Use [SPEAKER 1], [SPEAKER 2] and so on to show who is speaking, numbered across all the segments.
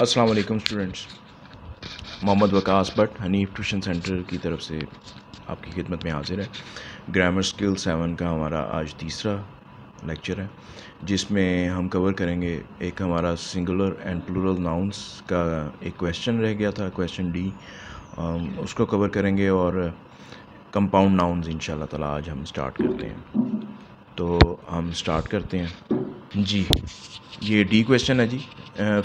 [SPEAKER 1] अस्सलाम वालेकुम students Mohammad Waqas Bhatt Hanif tuition centre की तरफ से आपकी खिदमत में हाजिर है ग्रामर स्किल सेवन का हमारा आज तीसरा लेक्चर है जिसमें हम कवर करेंगे एक हमारा सिंगुलर एंड प्लूरल नाउंस का एक क्वेश्चन रह गया था क्वेश्चन डी उसको कवर करेंगे और कंपाउंड नाउंस इन ताला आज हम स्टार्ट करते हैं तो हम स्टार्ट करते हैं जी ये डी क्वेश्चन है जी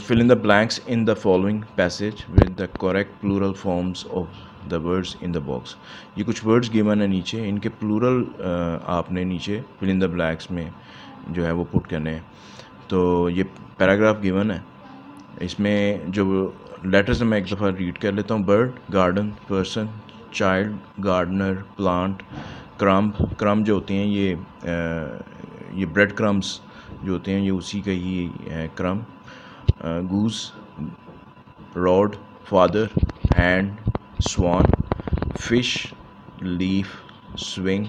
[SPEAKER 1] fill in the blanks in the following passage with the correct plural forms of the words in the box ये कुछ वर्ड्स गिवन है नीचे इनके प्लूरल uh, आपने नीचे फिल इन द ब्लैक्स में जो है वो पुट करने हैं तो ये पैराग्राफ गिवन है इसमें जो लेटर्स मैं एक दफ़ा रीड कर लेता हूँ bird garden person child gardener plant crumb crumb जो होती हैं ये आ, uh, ये ब्रेड क्रम्स जो होते हैं ये उसी का ही है crumb goose rod father hand swan fish leaf swing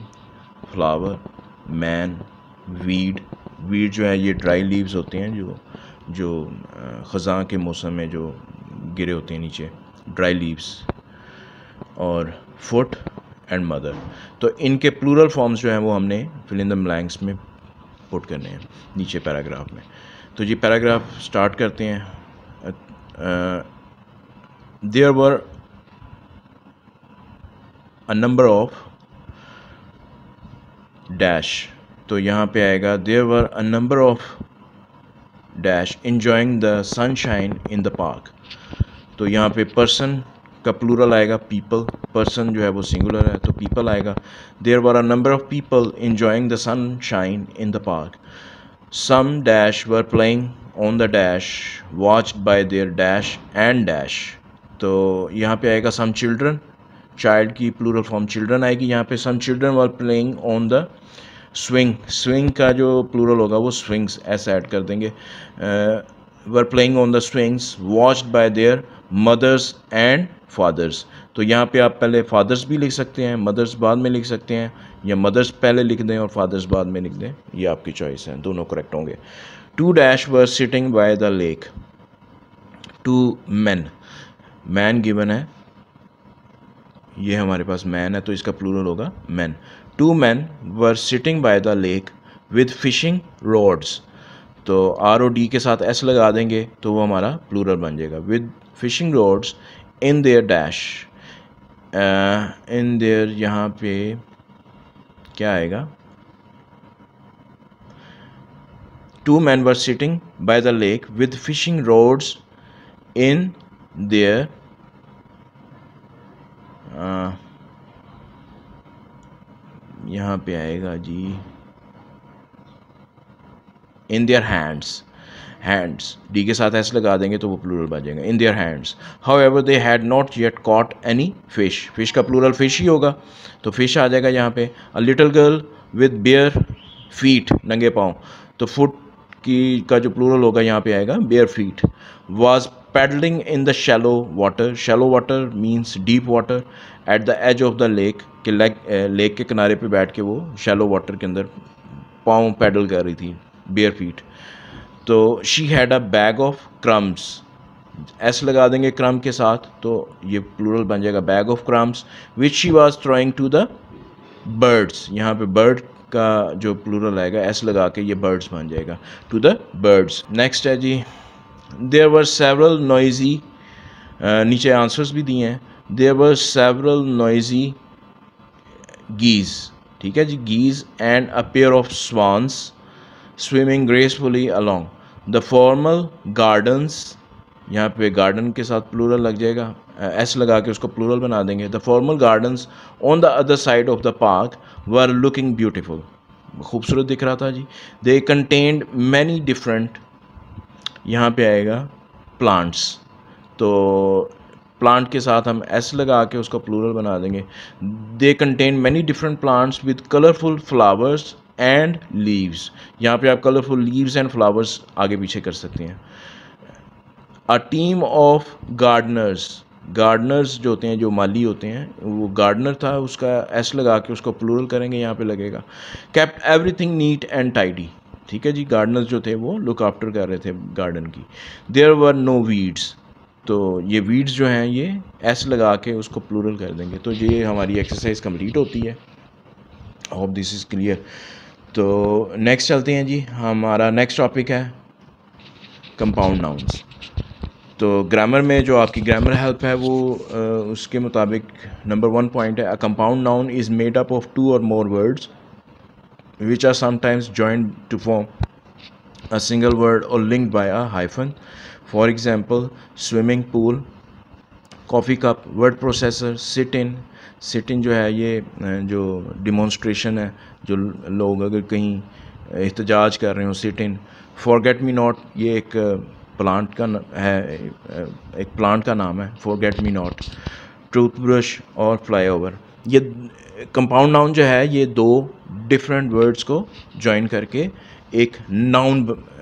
[SPEAKER 1] flower man weed weed जो है ये ड्राई लीव्स होते हैं जो जो ख़जा के मौसम में जो गिरे होते हैं नीचे ड्राई लीव्स और फुट एंड मदर तो इनके प्लूरल फॉर्म्स जो हैं वो हमने फिल इन द ब्लैंक्स में पुट करने हैं नीचे पैराग्राफ में तो जी पैराग्राफ स्टार्ट करते हैं there were a number of dash तो यहाँ पे आएगा there were a number of dash enjoying the sunshine in the park तो यहाँ पे पर्सन का प्लूरल आएगा पीपल पर्सन जो है वो सिंगुलर है तो पीपल आएगा there were are number of people enjoying the sunshine in the park some dash were playing on the dash watch by their dash and dash तो यहाँ पे आएगा सम चिल्ड्रन चाइल्ड की plural form children आएगी यहाँ पे some children were playing on the swing swing का जो प्लूरल होगा वो स्विंग्स ऐसे ऐड कर देंगे were playing on the swings watched by their mothers and fathers तो यहाँ पे आप पहले फादर्स भी लिख सकते हैं मदर्स बाद में लिख सकते हैं या मदर्स पहले लिख दें और फादर्स बाद में लिख दें ये आपकी चॉइस है दोनों करेक्ट होंगे two dash were sitting by the lake two man man given है ये हमारे पास मैन है तो इसका प्लूरल होगा man two man were sitting by the lake with fishing rods तो आर ओ डी के साथ एस लगा देंगे तो वो हमारा प्लूरल बन जाएगा with fishing rods in their dash in their यहाँ पे क्या आएगा two man were sitting by the lake with fishing rods in their यहाँ पे आएगा जी in their hands hands D के साथ एस लगा देंगे तो वो प्लूरल बन जाएगा in their hands however they had not yet caught any fish fish का प्लूरल फिश ही होगा तो फिश आ जाएगा यहाँ पे a little girl with bare feet नंगे पाँव तो फुट की का जो प्लूरल होगा यहाँ पे आएगा bare feet was paddling in the shallow water shallow water means deep water at the edge of the lake के लेक लेक eh, के किनारे पे बैठ के वो शैलो वाटर के अंदर पाँव पैडल कर रही थी बेयर फीट तो she had a bag of crumbs S लगा देंगे क्रम के साथ तो ये प्लूरल बन जाएगा bag of crumbs which she was throwing to the birds यहाँ पे बर्ड का जो प्लूरल आएगा एस लगा के ये बर्ड्स बन जाएगा टू द बर्ड्स नेक्स्ट है जी देर वर सेवरल नॉइजी नीचे आंसर्स भी दिए हैं there were several noisy geese ठीक है जी geese and a pair of swans swimming gracefully along the formal gardens यहाँ पे गार्डन के साथ प्लूरल लग जाएगा एस लगा के उसको प्लूरल बना देंगे the formal gardens on the other side of the park were looking beautiful खूबसूरत दिख रहा था जी दे कंटेंड मैनी डिफरेंट यहाँ पे आएगा प्लांट्स तो प्लांट के साथ हम एस लगा के उसको प्लूरल बना देंगे they contain many different plants with colourful flowers and leaves यहाँ पे आप कलरफुल लीव्स एंड फ्लावर्स आगे पीछे कर सकते हैं a team of gardeners gardeners जो होते हैं जो माली होते हैं वो गार्डनर था उसका एस लगा के उसको प्लूरल करेंगे यहाँ पे लगेगा kept everything neat and tidy ठीक है जी गार्डनर्स जो थे वो लुक आफ्टर कर रहे थे गार्डन की देयर वर नो वीड्स तो ये वीड्स जो हैं ये एस लगा के उसको प्लूरल कर देंगे तो ये हमारी एक्सरसाइज कंप्लीट होती है होप दिस इज़ क्लियर तो नेक्स्ट चलते हैं जी हमारा नेक्स्ट टॉपिक है कंपाउंड नाउंस तो ग्रामर में जो आपकी ग्रामर हेल्प है वो उसके मुताबिक नंबर वन पॉइंट है a compound noun is made up of two or more words which are sometimes joint to form a single word or link by a hyphen for example swimming pool coffee cup word processor sit in sitting जो है ये जो demonstration है जो लोग अगर कहीं एहतजाज कर रहे हो सिटिंग फॉरगेट मी नॉट ये एक प्लांट का है एक प्लांट का नाम है फॉरगेट मी नॉट टूथब्रश और फ्लाईओवर ये कंपाउंड नाउन जो है ये दो डिफरेंट वर्ड्स को ज्वाइन करके एक नाउन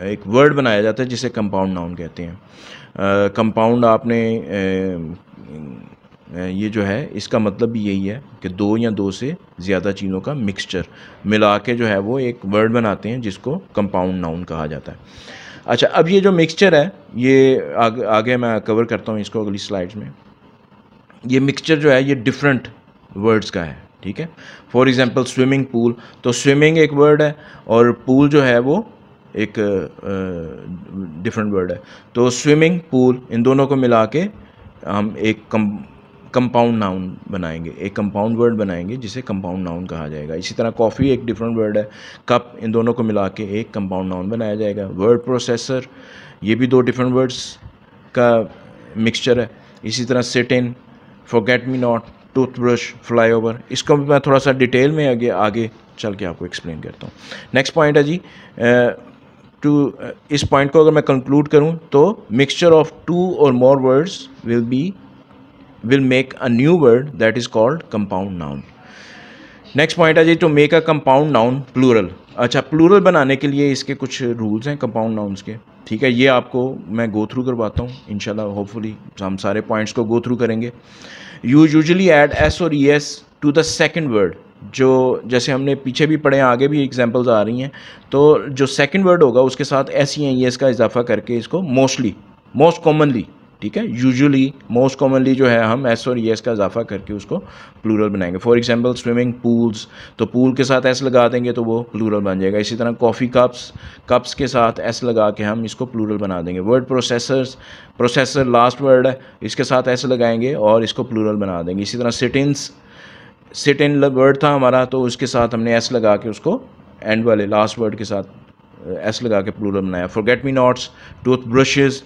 [SPEAKER 1] एक वर्ड बनाया जाता है जिसे कंपाउंड नाउन कहते हैं कंपाउंड uh, आपने uh, ये जो है इसका मतलब भी यही है कि दो या दो से ज़्यादा चीज़ों का मिक्सचर मिला के जो है वो एक वर्ड बनाते हैं जिसको कंपाउंड नाउन कहा जाता है अच्छा अब ये जो मिक्सचर है ये आग, आगे मैं कवर करता हूँ इसको अगली स्लाइड्स में ये मिक्सचर जो है ये डिफरेंट वर्ड्स का है ठीक है फॉर एग्ज़ाम्पल स्विमिंग पूल तो स्विमिंग एक वर्ड है और पूल जो है वो एक डिफरेंट वर्ड है तो स्विमिंग पूल इन दोनों को मिला के हम एक कम कंपाउंड नाउन बनाएंगे एक कंपाउंड वर्ड बनाएंगे जिसे कंपाउंड नाउन कहा जाएगा इसी तरह कॉफ़ी एक डिफरेंट वर्ड है कप इन दोनों को मिला के एक कंपाउंड नाउन बनाया जाएगा वर्ड प्रोसेसर ये भी दो डिफरेंट वर्ड्स का मिक्सचर है इसी तरह set in forget me not toothbrush flyover इसको भी मैं थोड़ा सा डिटेल में आगे आगे चल के आपको एक्सप्लेन करता हूँ नेक्स्ट पॉइंट है जी टू इस पॉइंट को अगर मैं कंक्लूड करूँ तो mixture of two or more words will be will make a new word that is called compound noun next point आ जाइए to make a compound noun plural अच्छा प्लूरल बनाने के लिए इसके कुछ रूल्स हैं कंपाउंड nouns के ठीक है ये आपको मैं गो थ्रू करवाता हूँ इनशाला होपफुली हम सारे पॉइंट्स को गो थ्रू करेंगे you usually add S or E S to the second word जो जैसे हमने पीछे भी पढ़े आगे भी एग्जाम्पल्स आ रही हैं तो जो सेकेंड वर्ड होगा उसके साथ एस ई एस का इजाफा करके इसको मोस्टली मोस्ट कॉमनली ठीक है यूजुअली मोस्ट कॉमनली जो है हम एस और ये e एस का इजाफा करके उसको प्लूरल बनाएंगे फॉर एग्जाम्पल स्विमिंग पूल्स तो पूल के साथ एस लगा देंगे तो वो प्लूरल बन जाएगा इसी तरह कॉफ़ी कप्स कप्स के साथ एस लगा के हम इसको प्लूरल बना देंगे word processors processor last word है इसके साथ ऐसे लगाएंगे और इसको प्लूरल बना देंगे इसी तरह सिटिन्स सिट इन वर्ड था हमारा तो उसके साथ हमने एस लगा के उसको एंड वाले लास्ट वर्ड के साथ एस लगा के प्लूरल बनाया forget me nots toothbrushes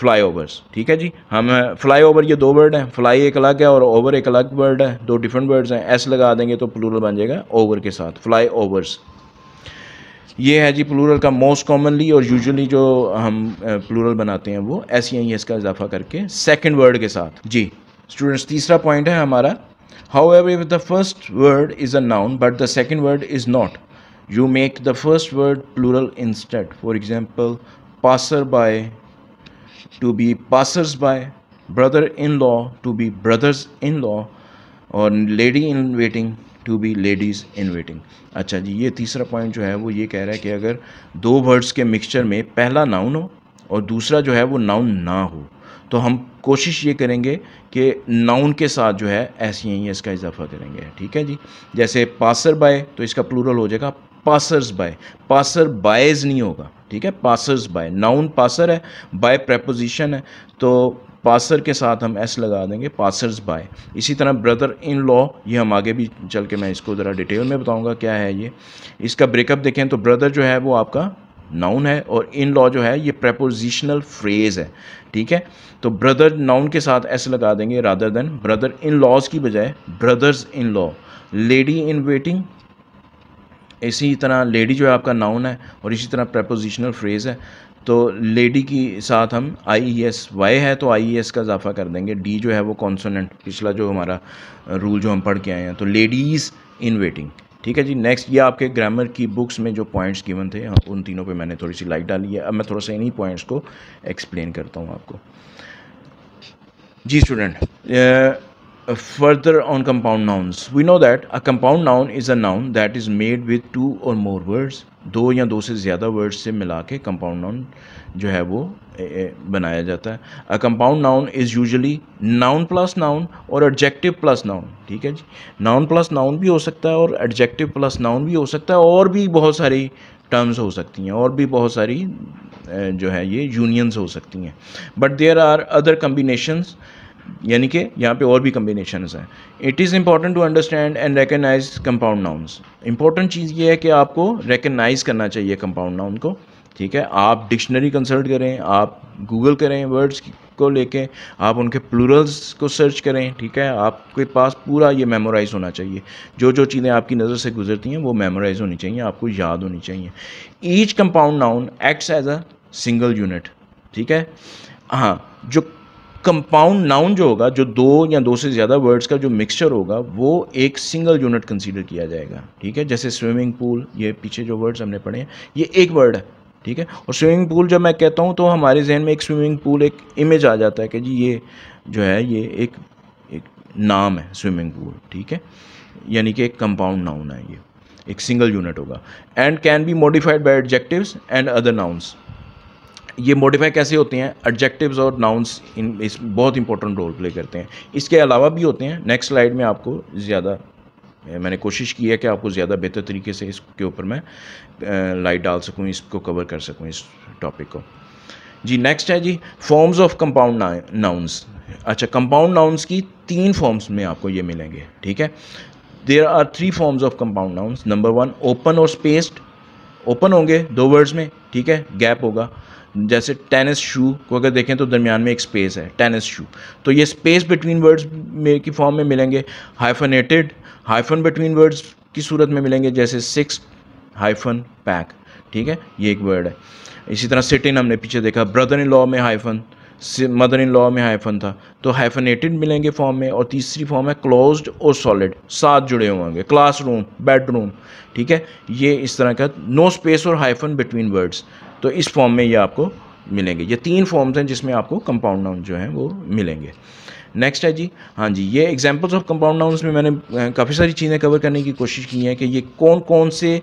[SPEAKER 1] flyovers ठीक है जी हम फ्लाई ओवर ये दो वर्ड हैं फ्लाई एक अलग है और ओवर एक अलग वर्ड है दो डिफरेंट वर्ड्स हैं एस लगा देंगे तो प्लूरल बन जाएगा ओवर के साथ फ्लाई ओवर्स ये है जी प्लूरल का मोस्ट कॉमनली और यूजुअली जो हम प्लूरल बनाते हैं वो एस या एस का इजाफा करके सेकेंड वर्ड के साथ जी स्टूडेंट्स तीसरा पॉइंट है हमारा however the first word is a noun but the second word is not you make the first word plural instant for example passer by to be passers by brother in law to be brothers in law or lady in waiting to be ladies in waiting अच्छा जी ये तीसरा point जो है वो ये कह रहा है कि अगर दो वर्ड्स के मिक्सचर में पहला नाउन हो और दूसरा जो है वो नाउन ना हो तो हम कोशिश ये करेंगे कि नाउन के साथ जो है ऐसी ही इसका इजाफा करेंगे ठीक है जी जैसे पासर बाय तो इसका प्लूरल हो जाएगा पासर्स बाय पासर बायज़ नहीं होगा ठीक है पासर्स बाय नाउन पासर है बाय प्रपोजिशन है तो पासर के साथ हम एस लगा देंगे पासर्स बाय इसी तरह ब्रदर इन लॉ ये हम आगे भी चल के मैं इसको ज़रा डिटेल में बताऊँगा क्या है ये इसका ब्रेकअप देखें तो ब्रदर जो है वो आपका नाउन है और इन लॉ जो है ये प्रपोजिशनल फ्रेज़ है ठीक है तो ब्रदर नाउन के साथ एस लगा देंगे rather than brother in laws की बजाय brothers in law lady in waiting इसी तरह लेडी जो है आपका नाउन है और इसी तरह प्रपोजिशनल फ्रेज़ है तो लेडी के साथ हम आई ई एस वाई है तो आई ई एस का इजाफा कर देंगे डी जो है वो कॉन्सोनेंट पिछला जो हमारा रूल जो हम पढ़ के आए हैं तो लेडीज़ इन वेटिंग ठीक है जी नेक्स्ट ये आपके ग्रामर की बुक्स में जो पॉइंट्स गिवन थे हाँ उन तीनों पे मैंने थोड़ी सी लाइट डाली है अब मैं थोड़ा सा इन्हीं पॉइंट्स को एक्सप्लेन करता हूँ आपको जी student further on compound nouns we know that a compound noun is a noun that is made with two or more words दो या दो से ज़्यादा वर्ड्स से मिला के कंपाउंड नाउन जो है वो बनाया जाता है a compound noun is usually noun plus noun or adjective plus noun ठीक है जी नाउन प्लस नाउन भी हो सकता है और एडजेक्टिव प्लस नाउन भी हो सकता है और भी बहुत सारी टर्म्स हो सकती हैं और भी बहुत सारी जो है ये यूनियंस हो सकती हैं but there are other combinations यानी कि यहाँ पे और भी कम्बिनेशन हैं it is important to understand and recognise compound nouns important चीज़ ये है कि आपको रेकगनाइज करना चाहिए कंपाउंड नाउन को ठीक है आप डिक्शनरी कंसल्ट करें आप गूगल करें वर्ड्स को लेके आप उनके प्लूरल्स को सर्च करें ठीक है आपके पास पूरा ये मेमोराइज़ होना चाहिए जो जो चीज़ें आपकी नज़र से गुजरती हैं वो मेमोराइज़ होनी चाहिए आपको याद होनी चाहिए each compound noun acts as a single unit ठीक है हाँ जो कंपाउंड नाउन जो होगा जो दो या दो से ज़्यादा वर्ड्स का जो मिक्सचर होगा वो एक सिंगल यूनिट कंसीडर किया जाएगा ठीक है जैसे स्विमिंग पूल ये पीछे जो वर्ड्स हमने पढ़े हैं ये एक वर्ड है ठीक है और स्विमिंग पूल जब मैं कहता हूँ तो हमारे जहन में एक स्विमिंग पूल एक इमेज आ जाता है कि जी ये जो है ये एक एक नाम है स्विमिंग पूल ठीक है यानी कि एक कंपाउंड नाउन है ये एक सिंगल यूनिट होगा and can be modified by adjectives and other nouns ये मॉडिफाई कैसे होते हैं एडजेक्टिव्स और नाउन्स इन इस बहुत इंपॉर्टेंट रोल प्ले करते हैं इसके अलावा भी होते हैं नेक्स्ट स्लाइड में आपको ज़्यादा मैंने कोशिश की है कि आपको ज़्यादा बेहतर तरीके से इसके ऊपर मैं लाइट डाल सकूँ इसको कवर कर सकूँ इस टॉपिक को जी नेक्स्ट है जी फॉर्म्स ऑफ कंपाउंड नाउन्स अच्छा कंपाउंड नाउन्स की तीन फॉर्म्स में आपको ये मिलेंगे ठीक है there are three forms of compound nouns number one open or spaced open होंगे दो वर्ड्स में ठीक है गैप होगा जैसे टेनिस शू को अगर देखें तो दरमियान में एक स्पेस है टेनिस शू तो ये स्पेस बिटवीन वर्ड्स में की फॉर्म में मिलेंगे हाइफनेटेड हाइफन बिटवीन वर्ड्स की सूरत में मिलेंगे जैसे सिक्स हाइफन पैक ठीक है ये एक वर्ड है इसी तरह सिटिन हमने पीछे देखा ब्रदर इन लॉ में हाइफन मदर इन लॉ में हाइफन था तो हाइफनेटेड मिलेंगे फॉर्म में और तीसरी फॉर्म है क्लोज्ड और सॉलिड साथ जुड़े हुए होंगे क्लासरूम बेडरूम ठीक है ये इस तरह का no space or hyphen between words तो इस फॉर्म में ये आपको मिलेंगे ये तीन फॉर्म्स हैं जिसमें आपको कंपाउंड नाउन जो हैं वो मिलेंगे नेक्स्ट है जी हाँ जी ये एग्जांपल्स ऑफ कंपाउंड नाउन्स में मैंने काफ़ी सारी चीज़ें कवर करने की कोशिश की है कि ये कौन कौन से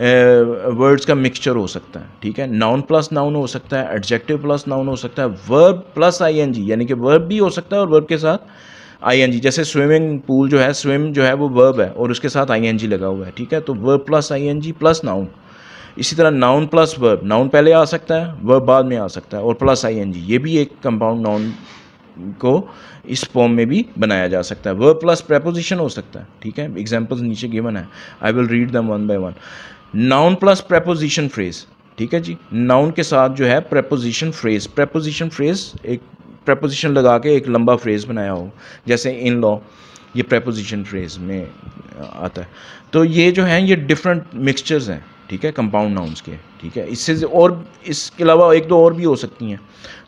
[SPEAKER 1] वर्ड्स का मिक्सचर हो सकता है ठीक है नाउन प्लस नाउन हो सकता है एडजेक्टिव प्लस नाउन हो सकता है वर्ब प्लस आई यानी कि वर्ब भी हो सकता है और वर्ब के साथ आई जैसे स्विमिंग पूल जो है स्विम जो है वो वर्ब है और उसके साथ आई लगा हुआ है ठीक है तो verb plus I plus noun इसी तरह नाउन प्लस वर्ब नाउन पहले आ सकता है वर्ब बाद में आ सकता है और प्लस आई एन जी ये भी एक कंपाउंड नाउन को इस फॉर्म में भी बनाया जा सकता है वर्ब प्लस प्रेपोजिशन हो सकता है ठीक है एग्जाम्पल्स नीचे गिवन है I will read them one by one noun plus preposition phrase ठीक है जी नाउन के साथ जो है प्रेपोजिशन फ्रेज प्रेपोजिशन फ्रेज एक प्रेपोजिशन लगा के एक लंबा फ्रेज बनाया हो जैसे इन लॉ ये प्रेपोजिशन फ्रेज में आता है तो ये जो है ये डिफरेंट मिक्सचर्स हैं ठीक है कंपाउंड नाउंस के ठीक है इससे और इसके अलावा एक दो और भी हो सकती हैं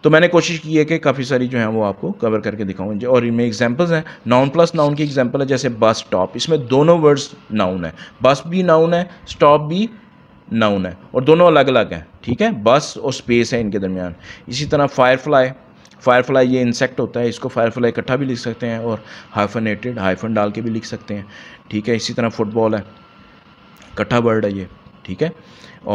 [SPEAKER 1] तो मैंने कोशिश की है कि काफ़ी सारी जो है वो आपको कवर करके दिखाऊँ और इनमें एग्जांपल्स हैं नाउन प्लस नाउन की एग्जांपल है जैसे बस स्टॉप इसमें दोनों वर्ड्स नाउन है बस भी नाउन है स्टॉप भी नाउन है और दोनों अलग अलग हैं ठीक है बस और स्पेस है इनके दरमियान इसी तरह फायरफ्लाई फायरफ्लाई ये इंसेक्ट होता है इसको फायरफ्लाई इकट्ठा भी लिख सकते हैं और हाइफनेटेड हाइफन डाल के भी लिख सकते हैं ठीक है इसी तरह फुटबॉल है इकट्ठा वर्ड है ये ठीक है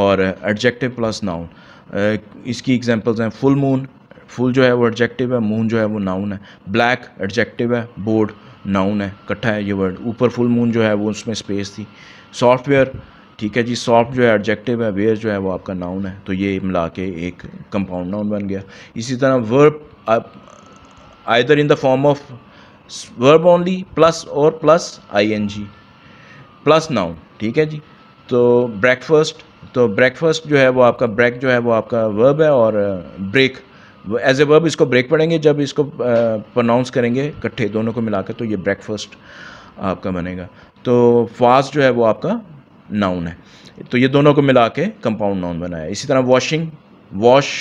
[SPEAKER 1] और एडजेक्टिव प्लस नाउन इसकी एग्जांपल्स हैं फुल मून फुल जो है वो एडजेक्टिव है मून जो है वो नाउन है ब्लैक एडजेक्टिव है बोर्ड नाउन है इकट्ठा है ये वर्ड ऊपर फुल मून जो है वो उसमें स्पेस थी सॉफ्टवेयर ठीक है जी सॉफ्ट जो है एडजेक्टिव है वेयर जो है वो आपका नाउन है तो ये मिला के एक कंपाउंड नाउन बन गया इसी तरह verb either in the form of verb only plus और प्लस आईएनजी प्लस नाउन ठीक है जी तो ब्रेकफास्ट तो ब्रेकफास्ट जो है वो आपका ब्रेक जो है वो आपका वर्ब है और ब्रेक एज ए वर्ब इसको ब्रेक पढ़ेंगे जब इसको प्रोनाउंस uh, करेंगे इकट्ठे दोनों को मिलाकर तो ये ब्रेकफास्ट आपका बनेगा तो फास्ट जो है वो आपका नाउन है तो ये दोनों को मिला के कंपाउंड नाउन बनाया इसी तरह वॉशिंग वॉश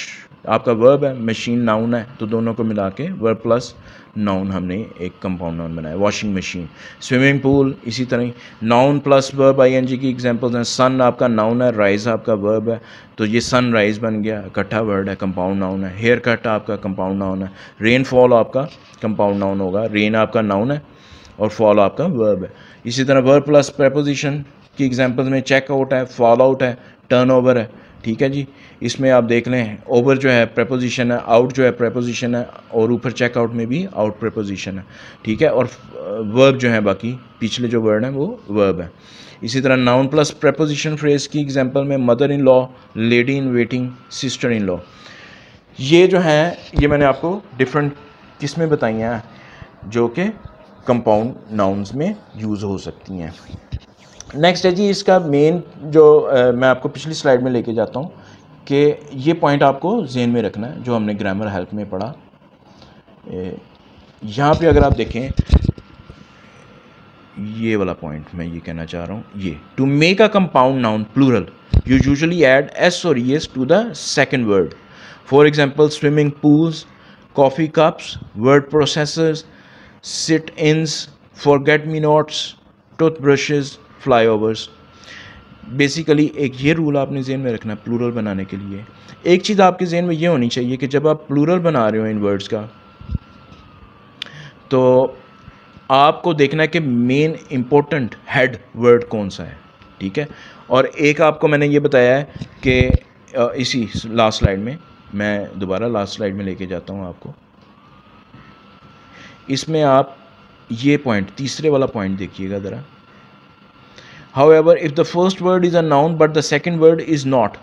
[SPEAKER 1] आपका वर्ब है मशीन नाउन है तो दोनों को मिला के वर्ब प्लस नाउन हमने एक कंपाउंड नाउन बनाया वॉशिंग मशीन स्विमिंग पूल इसी तरह नाउन प्लस वर्ब आईएनजी की एग्जांपल्स हैं सन आपका नाउन है राइज आपका वर्ब है तो ये सन राइज बन गया इकट्ठा वर्ड है कंपाउंड नाउन है हेयर कट आपका कंपाउंड नाउन है रेनफॉल आपका कंपाउंड नाउन होगा रेन आपका नाउन है और फॉल आपका वर्ब है इसी तरह वर्ब प्लस प्रपोजिशन की एग्जाम्पल्स में चेकआउट है फॉल आउट है टर्न ओवर है ठीक है जी इसमें आप देख लें ओवर जो है प्रपोजिशन है आउट जो है प्रपोजिशन है और ऊपर चेकआउट में भी आउट प्रपोजिशन है ठीक है और वर्ब जो है बाकी पिछले जो वर्ड हैं वो वर्ब है इसी तरह नाउन प्लस प्रपोजिशन फ्रेज की एग्जांपल में mother in law lady in waiting sister in law ये जो है ये मैंने आपको डिफरेंट किस्में बताई हैं जो कि कंपाउंड नाउन्स में यूज़ हो सकती हैं नेक्स्ट है जी इसका मेन जो आ, मैं आपको पिछली स्लाइड में लेके जाता हूँ कि ये पॉइंट आपको जेन में रखना है जो हमने ग्रामर हेल्प में पढ़ा यहाँ पे अगर आप देखें ये वाला पॉइंट मैं ये कहना चाह रहा हूँ ये to make a compound noun plural you usually add S और ये to the second word for example swimming pools coffee cups word processors sit ins forget me nots toothbrushes flyovers basically एक ये rule आपने जेन में रखना plural बनाने के लिए एक चीज़ आपके जहन में ये होनी चाहिए कि जब आप प्लूरल बना रहे हो इन वर्ड्स का तो आपको देखना है कि मेन इम्पोर्टेंट हेड वर्ड कौन सा है ठीक है और एक आपको मैंने ये बताया है कि इसी लास्ट स्लाइड में मैं दोबारा लास्ट स्लाइड में लेके जाता हूँ आपको इसमें आप ये पॉइंट तीसरे वाला पॉइंट देखिएगा ज़रा however if the first word is a noun but the second word is not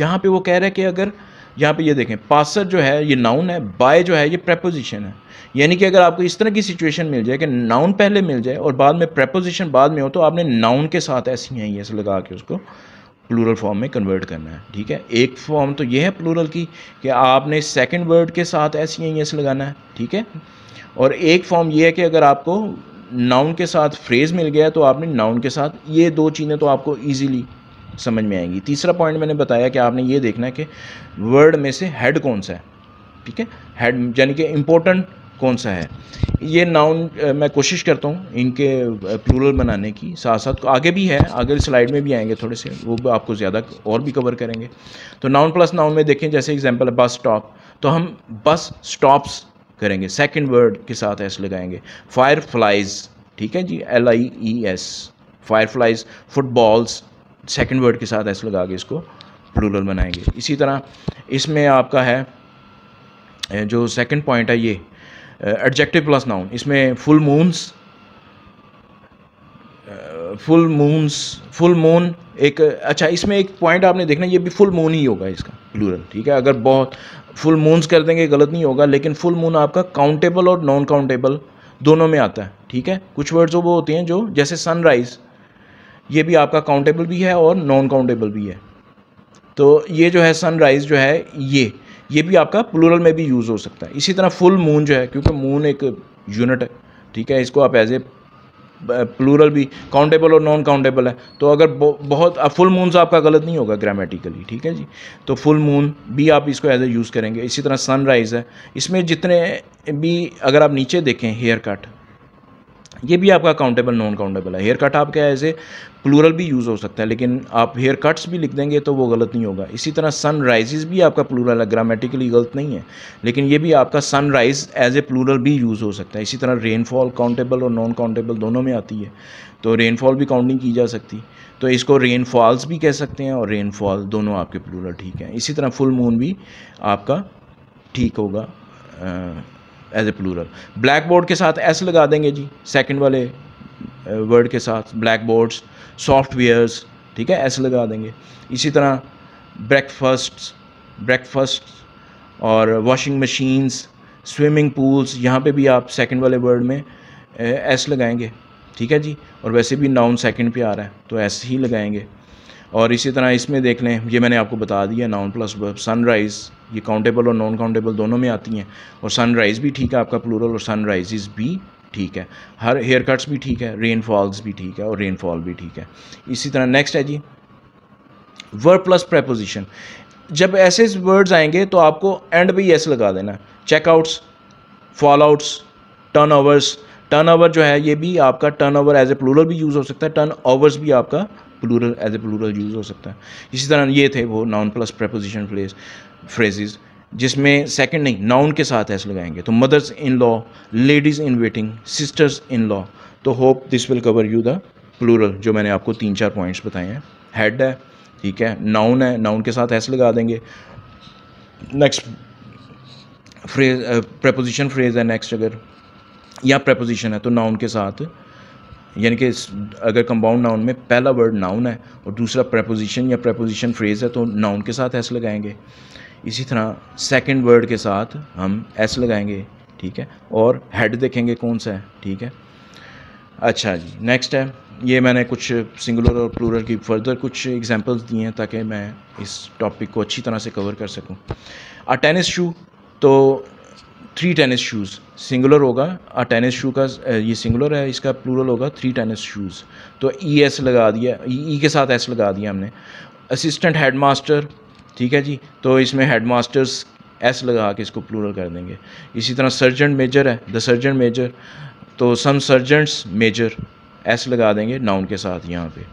[SPEAKER 1] यहाँ पे वो कह रहा है कि अगर यहाँ पे ये देखें पासर जो है ये नाउन है बाय जो है ये प्रेपोजिशन है यानी कि अगर आपको इस तरह की सिचुएशन मिल जाए कि नाउन पहले मिल जाए और बाद में प्रेपोजिशन बाद में हो तो आपने नाउन के साथ ऐसी ही ऐसे लगा के उसको प्लूरल फॉर्म में कन्वर्ट करना है ठीक है एक फॉर्म तो ये है प्लूरल की कि आपने सेकेंड वर्ड के साथ ऐसी ही ऐसे लगाना है ठीक है और एक फॉर्म ये है कि अगर आपको नाउन के साथ फ्रेज़ मिल गया तो आपने नाउन के साथ ये दो चीज़ें तो आपको ईजीली समझ में आएंगी तीसरा पॉइंट मैंने बताया कि आपने ये देखना है कि वर्ड में से हेड कौन सा है ठीक है हेड यानी कि इम्पोर्टेंट कौन सा है ये नाउन मैं कोशिश करता हूँ इनके प्लूरल बनाने की साथ साथ आगे भी है आगे स्लाइड में भी आएंगे थोड़े से वो भी आपको ज़्यादा और भी कवर करेंगे तो नाउन प्लस नाउन में देखें जैसे एग्जांपल बस स्टॉप तो हम बस स्टॉप्स करेंगे सेकंड वर्ड के साथ एस लगाएंगे फायर फ्लाइज ठीक है जी L I E S fireflies footballs second word के साथ एस लगा के इसको प्लूरल बनाएंगे इसी तरह इसमें आपका है जो सेकंड पॉइंट है ये एडजेक्टिव प्लस नाउन इसमें full moons full moons full moon एक अच्छा इसमें एक पॉइंट आपने देखना ये भी फुल मून ही होगा इसका प्लूरल ठीक है अगर बहुत फुल मून्स कर देंगे गलत नहीं होगा लेकिन फुल मून आपका काउंटेबल और नॉन काउंटेबल दोनों में आता है ठीक है कुछ वर्ड्स वो होते हैं जो जैसे सनराइज़ ये भी आपका काउंटेबल भी है और नॉन काउंटेबल भी है तो ये जो है सनराइज़ जो है ये ये भी आपका प्लूरल में भी यूज़ हो सकता है इसी तरह फुल मून जो है क्योंकि मून एक यूनिट है ठीक है इसको आप एज ए प्लूरल भी काउंटेबल और नॉन काउंटेबल है तो अगर बहुत फुल मून से आपका गलत नहीं होगा ग्रामेटिकली ठीक है जी तो फुल मून भी आप इसको एज ए यूज़ करेंगे इसी तरह सनराइज़ है इसमें जितने भी अगर आप नीचे देखें हेयर कट ये भी आपका काउंटेबल नॉन काउंटेबल है हेयर कट आपका एज ए प्लूरल भी यूज़ हो सकता है लेकिन आप हेयर कट्स भी लिख देंगे तो वो गलत नहीं होगा इसी तरह सन भी आपका प्लूरल है ग्रामेटिकली गलत नहीं है लेकिन ये भी आपका राइज़ एज ए प्लूरल भी यूज़ हो सकता है इसी तरह रेनफॉल काउंटेबल और नॉन काउंटेबल दोनों में आती है तो रेनफॉल भी काउंटिंग की जा सकती तो इसको रेनफॉल्स भी कह सकते हैं और रेनफॉल दोनों आपके प्लूरल ठीक हैं इसी तरह फुल मून भी आपका ठीक होगा as a plural black board के साथ एस लगा देंगे जी सेकंड वाले वर्ड uh, के साथ ब्लैक बोर्ड्स सॉफ्टवेयर्स ठीक है एस लगा देंगे इसी तरह ब्रेकफास्ट ब्रेकफास्ट और वॉशिंग मशीन्स स्विमिंग पूल्स यहाँ पे भी आप सेकंड वाले वर्ड में एस uh, लगाएंगे ठीक है जी और वैसे भी नाउन सेकंड पे आ रहा है तो एस ही लगाएंगे और इसी तरह इसमें देख लें ये मैंने आपको बता दिया नॉन प्लस वर्ब सनराइज़ ये काउंटेबल और नॉन काउंटेबल दोनों में आती हैं और सनराइज़ भी ठीक है आपका प्लूरल और सनराइज़ भी ठीक है हर हेयर कट्स भी ठीक है रेनफॉल्स भी ठीक है और रेनफॉल भी ठीक है इसी तरह नेक्स्ट है जी वर्ब प्लस प्रपोजिशन जब ऐसे वर्ड्स आएंगे तो आपको एंड पे ऐसे लगा देना checkouts fall outs turn overs turn over जो है ये भी आपका turn over as a plural भी यूज़ हो सकता है टर्न ओवर्स भी आपका plural as a plural use हो सकता है इसी तरह ये थे वो noun plus preposition phrase phrases जिसमें सेकंड नहीं नाउन के साथ ऐसे लगाएंगे तो mothers in law ladies in waiting sisters in law तो hope this will cover you the plural जो मैंने आपको तीन चार पॉइंट्स बताए हैं हेड है ठीक है नाउन है नाउन के साथ ऐसे लगा देंगे नेक्स्ट फ्रेज प्रपोजिशन फ्रेज है नेक्स्ट अगर या प्रपोजिशन है तो नाउन के साथ यानी कि अगर कंपाउंड नाउन में पहला वर्ड नाउन है और दूसरा प्रपोजिशन या प्रपोजिशन फ्रेज़ है तो नाउन के साथ ऐस लगाएंगे इसी तरह सेकंड वर्ड के साथ हम एस लगाएंगे ठीक है और हेड देखेंगे कौन सा है ठीक है अच्छा जी नेक्स्ट है ये मैंने कुछ सिंगुलर और प्लूरल की फर्दर कुछ एग्जांपल्स दिए हैं ताकि मैं इस टॉपिक को अच्छी तरह से कवर कर सकूं अ टेनिस शू तो थ्री टेनिस शूज़ सिंगुलर होगा और टेनिस शू का ये सिंगुलर है इसका प्लूरल होगा थ्री टेनिस शूज़ तो ई e एस लगा दिया ई e, e के साथ एस लगा दिया हमने असिस्टेंट हेड मास्टर ठीक है जी तो इसमें हेड मास्टर्स एस लगा के इसको प्लूरल कर देंगे इसी तरह सर्जन मेजर है द सर्जन मेजर तो सम सर्जेंट्स मेजर एस लगा देंगे नाउन के साथ यहाँ पे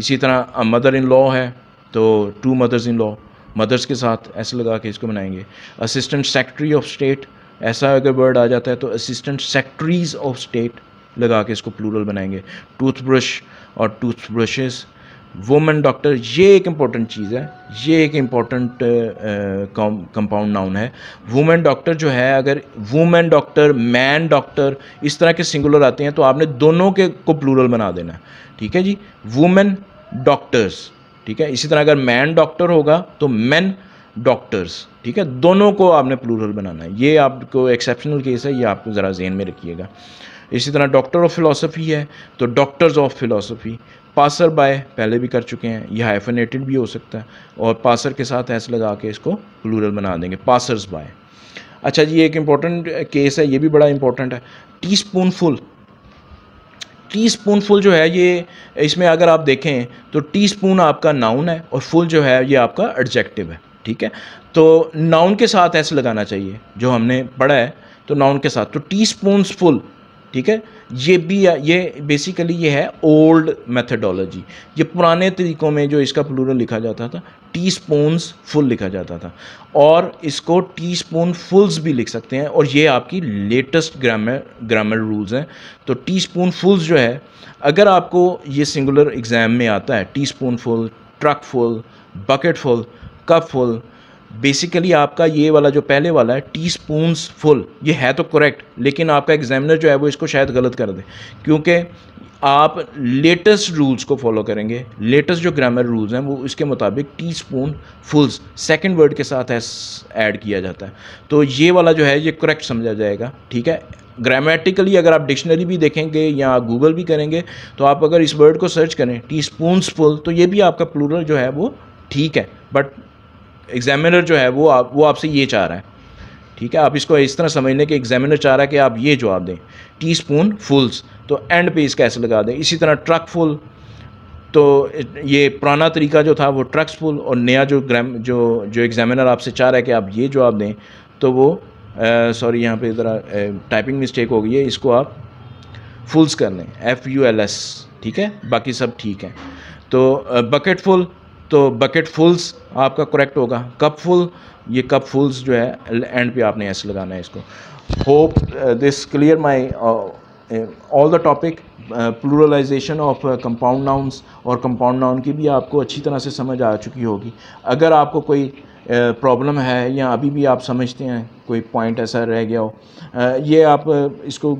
[SPEAKER 1] इसी तरह मदर इन लॉ है तो two mothers in law mothers के साथ एस लगा के इसको बनाएंगे असिस्टेंट सेक्रेटरी ऑफ स्टेट ऐसा अगर वर्ड आ जाता है तो असिस्टेंट सेक्रेटरीज ऑफ स्टेट लगा के इसको प्लूरल बनाएंगे टूथब्रश और टूथब्रशेस वोमेन डॉक्टर ये एक इम्पॉर्टेंट चीज़ है ये एक इम्पॉर्टेंट कंपाउंड नाउन है वुमेन डॉक्टर जो है अगर वुमेन डॉक्टर मैन डॉक्टर इस तरह के सिंगुलर आते हैं तो आपने दोनों के को प्लूरल बना देना है ठीक है जी वुमेन डॉक्टर्स ठीक है इसी तरह अगर मैन डॉक्टर होगा तो मैन डॉक्टर्स ठीक है दोनों को आपने प्लूरल बनाना है ये आपको एक्सेप्शनल केस है ये आपको ज़रा जहन में रखिएगा इसी तरह डॉक्टर ऑफ फिलोसफी है तो doctors of philosophy passer by पहले भी कर चुके हैं यह हाइफनेटेड भी हो सकता है और पासर के साथ ऐसे लगा के इसको प्लूरल बना देंगे पासर्स बाय अच्छा जी एक इम्पॉर्टेंट केस है ये भी बड़ा इम्पॉर्टेंट है teaspoonful teaspoonful जो है ये इसमें अगर आप देखें तो टी स्पून आपका नाउन है और फुल जो है ये आपका एडजेक्टिव है ठीक है तो नाउन के साथ ऐसे लगाना चाहिए जो हमने पढ़ा है तो नाउन के साथ तो टी फुल ठीक है ये भी ये बेसिकली ये है ओल्ड मेथडोलॉजी ये पुराने तरीक़ों में जो इसका प्लूरल लिखा जाता था टी स्पूनस फुल लिखा जाता था और इसको टी स्पून फुल्स भी लिख सकते हैं और ये आपकी लेटेस्ट ग्रामर ग्रामर रूल्स हैं तो टी स्पून फुल्स जो है अगर आपको ये सिंगुलर एग्ज़ाम में आता है teaspoonful truckful bucketful का फुल बेसिकली आपका ये वाला जो पहले वाला है टी स्पून्स फुल ये है तो करेक्ट लेकिन आपका एग्जामिनर जो है वो इसको शायद गलत कर दे क्योंकि आप लेटेस्ट रूल्स को फॉलो करेंगे लेटेस्ट जो ग्रामर रूल्स हैं वो इसके मुताबिक teaspoonfuls second word के साथ है ऐड किया जाता है तो ये वाला जो है ये करेक्ट समझा जाएगा ठीक है ग्रामेटिकली अगर आप डिक्शनरी भी देखेंगे या गूगल भी करेंगे तो आप अगर इस वर्ड को सर्च करें टी स्पून्स फुल तो ये भी आपका प्लूरल जो है वो ठीक है बट एग्जामिनर जो है वो आप वो आपसे ये चाह रहा है ठीक है आप इसको इस तरह समझ लें कि एग्जामिनर चाह रहा है कि आप ये जवाब दें टी स्पून फुल्स तो एंड पे इसका ऐसे लगा दें इसी तरह ट्रक फुल तो ये पुराना तरीका जो था वो ट्रक्स फुल और नया जो ग्राम जो जो एग्जामिनर आपसे चाह रहा है कि आप ये जवाब दें तो वो सॉरी यहाँ पे ज़रा टाइपिंग मिस्टेक हो गई है इसको आप फुल्स कर लें एफ़ यू एल एस ठीक है बाकी सब ठीक है तो बकेट फुल तो बकेट फुल्स आपका करेक्ट होगा कप फुल ये कप फुल्स जो है एंड पे आपने ऐसे लगाना है इसको hope this clear my all the topic pluralization of compound nouns और कंपाउंड नाउन की भी आपको अच्छी तरह से समझ आ चुकी होगी अगर आपको कोई प्रॉब्लम है या अभी भी आप समझते हैं कोई पॉइंट ऐसा रह गया हो ये आप इसको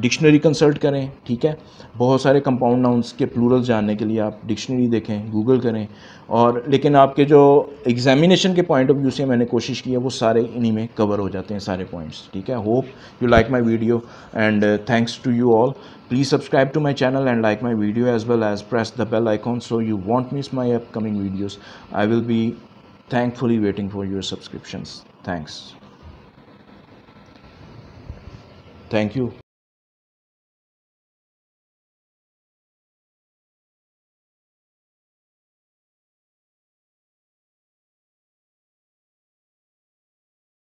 [SPEAKER 1] डिक्शनरी कंसल्ट करें ठीक है बहुत सारे कंपाउंड नाउंस के प्लूरल जानने के लिए आप डिक्शनरी देखें गूगल करें और लेकिन आपके जो एग्जामिनेशन के पॉइंट ऑफ व्यू से मैंने कोशिश की है वो सारे इन्हीं में कवर हो जाते हैं सारे पॉइंट्स ठीक है hope you like my video and thanks to you all please subscribe to my channel and like my video as well as press the bell icon so you won't miss my upcoming videos I will be thankfully waiting for your subscriptions. Thanks. Thank you.